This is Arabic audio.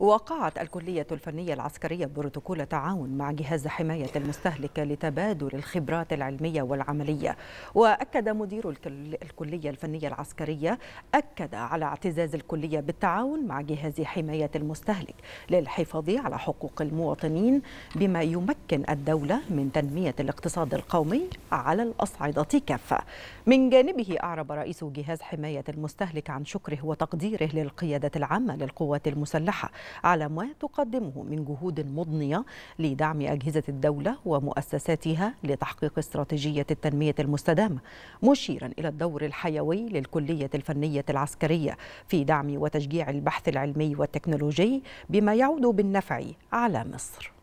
وقعت الكلية الفنية العسكرية بروتوكول تعاون مع جهاز حماية المستهلك لتبادل الخبرات العلمية والعملية وأكد مدير الكلية الفنية العسكرية أكد على اعتزاز الكلية بالتعاون مع جهاز حماية المستهلك للحفاظ على حقوق المواطنين بما يمكن الدولة من تنمية الاقتصاد القومي على الأصعدة كافة من جانبه أعرب رئيس جهاز حماية المستهلك عن شكره وتقديره للقيادة العامة للقوات المسلحة على ما تقدمه من جهود مضنية لدعم أجهزة الدولة ومؤسساتها لتحقيق استراتيجية التنمية المستدامة مشيرا إلى الدور الحيوي للكلية الفنية العسكرية في دعم وتشجيع البحث العلمي والتكنولوجي بما يعود بالنفع على مصر